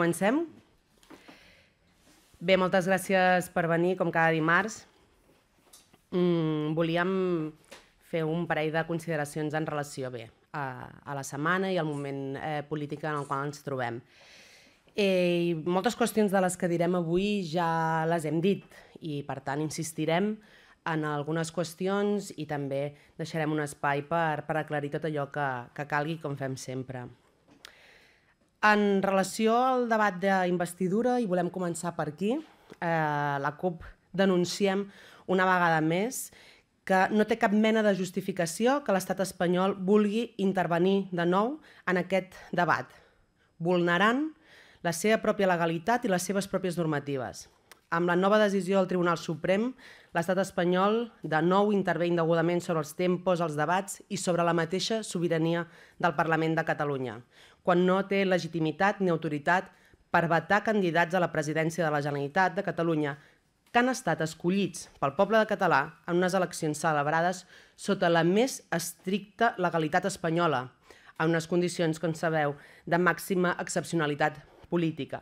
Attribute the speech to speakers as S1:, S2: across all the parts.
S1: Comencem? Bé, moltes gràcies per venir, com cada dimarts. Mm, volíem fer un parell de consideracions en relació bé a, a la setmana i al moment eh, polític en el qual ens trobem. Eh, moltes qüestions de les que direm avui ja les hem dit i, per tant, insistirem en algunes qüestions i també deixarem un espai per, per aclarir tot allò que, que calgui, com fem sempre. En relació al debat d'investidura, i volem començar per aquí, eh, la CUP denunciem una vegada més que no té cap mena de justificació que l'estat espanyol vulgui intervenir de nou en aquest debat, vulnerant la seva pròpia legalitat i les seves pròpies normatives. Amb la nova decisió del Tribunal Suprem, l'estat espanyol de nou intervé indegudament sobre els tempos, els debats i sobre la mateixa sobirania del Parlament de Catalunya quan no té legitimitat ni autoritat per vetar candidats a la presidència de la Generalitat de Catalunya que han estat escollits pel poble de català en unes eleccions celebrades sota la més estricta legalitat espanyola, en unes condicions, com sabeu, de màxima excepcionalitat política.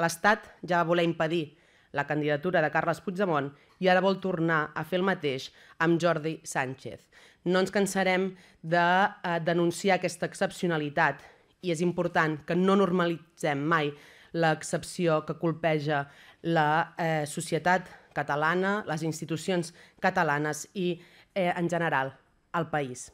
S1: L'Estat ja va voler impedir la candidatura de Carles Puigdemont i ara vol tornar a fer el mateix amb Jordi Sánchez. No ens cansarem de eh, denunciar aquesta excepcionalitat i és important que no normalitzem mai l'excepció que colpeja la eh, societat catalana, les institucions catalanes i, eh, en general, el país.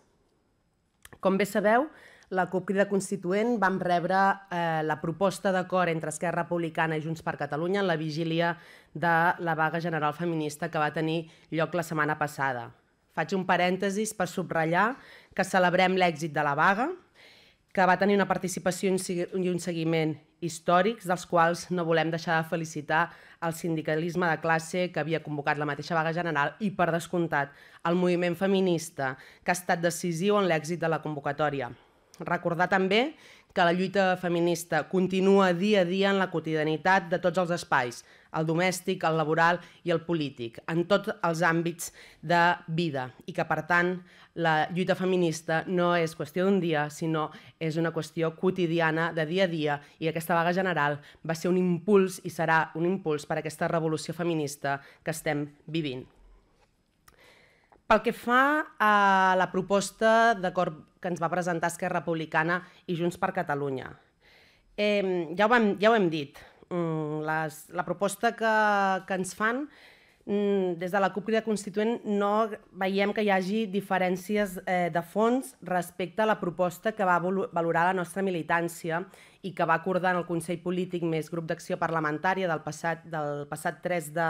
S1: Com bé sabeu, la CUP Crida Constituent vam rebre eh, la proposta d'acord entre Esquerra Republicana i Junts per Catalunya en la vigília de la vaga general feminista que va tenir lloc la setmana passada. Faig un parèntesis per subratllar que celebrem l'èxit de la vaga, que va tenir una participació i un seguiment històrics, dels quals no volem deixar de felicitar el sindicalisme de classe que havia convocat la mateixa vaga general i, per descomptat, el moviment feminista, que ha estat decisiu en l'èxit de la convocatòria. Recordar també que la lluita feminista continua dia a dia en la quotidianitat de tots els espais, el domèstic, el laboral i el polític, en tots els àmbits de vida, i que, per tant, la lluita feminista no és qüestió d'un dia, sinó és una qüestió quotidiana de dia a dia i aquesta vaga general va ser un impuls i serà un impuls per a aquesta revolució feminista que estem vivint. Pel que fa a la proposta d'acord que ens va presentar Esquerra Republicana i Junts per Catalunya, eh, ja, ho hem, ja ho hem dit, mm, les, la proposta que, que ens fan és Mm, des de la CUP Crida Constituent no veiem que hi hagi diferències eh, de fons respecte a la proposta que va valorar la nostra militància i que va acordar en el Consell Polític més grup d'acció parlamentària del passat, del passat 3 de,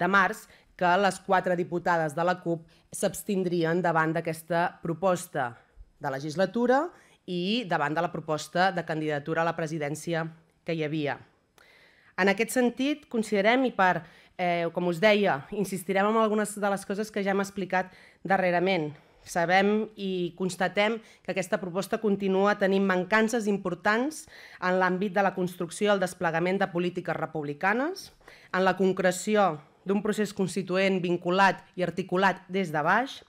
S1: de març que les quatre diputades de la CUP s'abstindrien davant d'aquesta proposta de legislatura i davant de la proposta de candidatura a la presidència que hi havia. En aquest sentit, considerem, i per Eh, com us deia, insistirem en algunes de les coses que ja hem explicat darrerament. Sabem i constatem que aquesta proposta continua tenint mancances importants en l'àmbit de la construcció i el desplegament de polítiques republicanes, en la concreció d'un procés constituent vinculat i articulat des de baix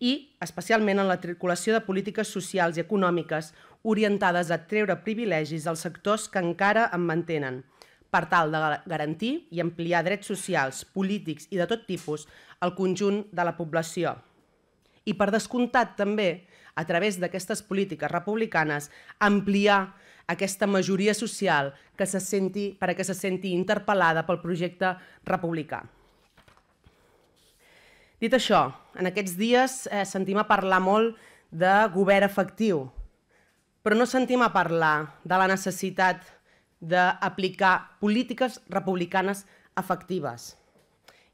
S1: i, especialment, en la tripulació de polítiques socials i econòmiques orientades a treure privilegis als sectors que encara en mantenen, per tal de garantir i ampliar drets socials, polítics i de tot tipus al conjunt de la població. I per descomptat també, a través d'aquestes polítiques republicanes, ampliar aquesta majoria social que se senti, per a que se senti interpel·lada pel projecte republicà. Dit això, en aquests dies eh, sentim a parlar molt de govern efectiu, però no sentim a parlar de la necessitat d'aplicar polítiques republicanes efectives.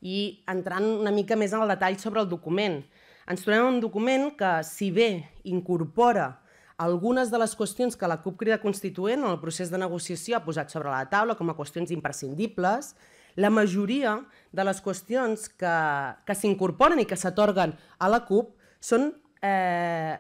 S1: I entrant una mica més en el detall sobre el document, ens trobem un document que, si bé incorpora algunes de les qüestions que la CUP crida constituent en el procés de negociació ha posat sobre la taula com a qüestions imprescindibles, la majoria de les qüestions que, que s'incorporen i que s'atorguen a la CUP són eh,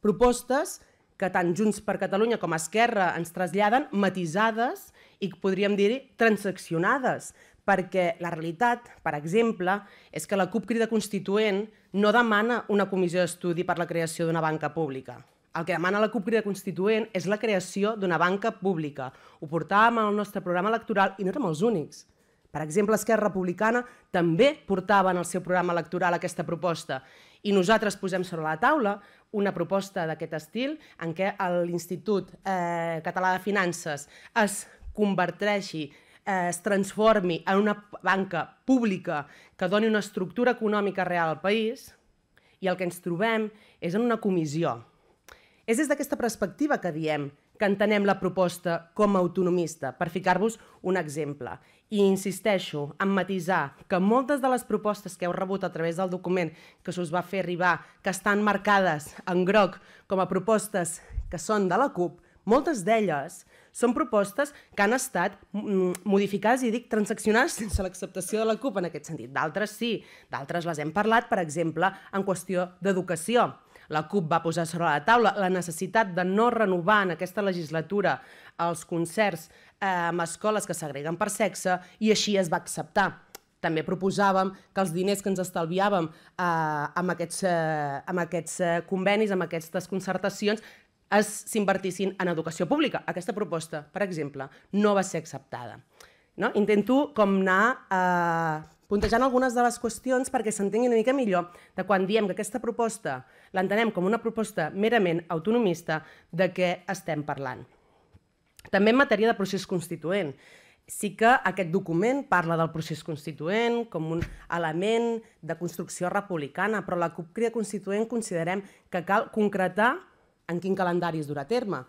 S1: propostes que tant Junts per Catalunya com Esquerra ens traslladen matisades i, podríem dir, transaccionades, perquè la realitat, per exemple, és que la CUP Crida Constituent no demana una comissió d'estudi per la creació d'una banca pública. El que demana la CUP Crida Constituent és la creació d'una banca pública. Ho portàvem al nostre programa electoral i no érem els únics. Per exemple, Esquerra Republicana també portava en el seu programa electoral aquesta proposta i nosaltres posem sobre la taula una proposta d'aquest estil en què l'Institut eh, Català de Finances es converteixi eh, es transformi en una banca pública que doni una estructura econòmica real al país i el que ens trobem és en una comissió. És des d'aquesta perspectiva que diem que entenem la proposta com a autonomista, per ficar-vos un exemple. I insisteixo en matisar que moltes de les propostes que heu rebut a través del document que se us va fer arribar, que estan marcades en groc com a propostes que són de la CUP, moltes d'elles són propostes que han estat mm, modificades i dic transaccionades sense l'acceptació de la CUP en aquest sentit. D'altres sí, d'altres les hem parlat, per exemple, en qüestió d'educació la CUP va posar sobre la taula la necessitat de no renovar en aquesta legislatura els concerts eh, amb escoles que s'agreguen per sexe i així es va acceptar. També proposàvem que els diners que ens estalviàvem eh, amb aquests, eh, amb aquests eh, convenis, amb aquestes concertacions, s'invertissin en educació pública. Aquesta proposta, per exemple, no va ser acceptada. No? Intento com anar eh, puntejant algunes de les qüestions perquè s'entengui una mica millor de quan diem que aquesta proposta l'entenem com una proposta merament autonomista de què estem parlant. També en matèria de procés constituent. Sí que aquest document parla del procés constituent com un element de construcció republicana, però la CUP Crida Constituent considerem que cal concretar en quin calendari es durà a terme,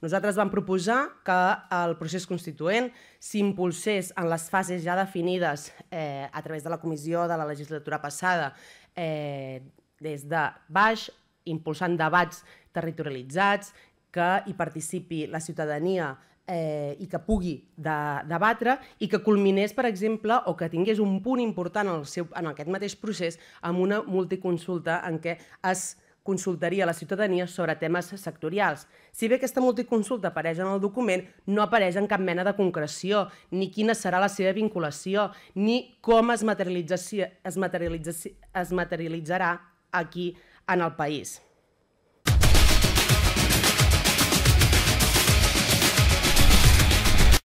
S1: nosaltres vam proposar que el procés constituent s'impulsés en les fases ja definides eh, a través de la comissió de la legislatura passada eh, des de baix, impulsant debats territorialitzats, que hi participi la ciutadania eh, i que pugui de, debatre i que culminés, per exemple, o que tingués un punt important en, el seu, en aquest mateix procés amb una multiconsulta en què es consultaria a la ciutadania sobre temes sectorials. Si bé aquesta multiconsulta apareix en el document, no apareix en cap mena de concreció, ni quina serà la seva vinculació, ni com es, es materialitzarà aquí en el país.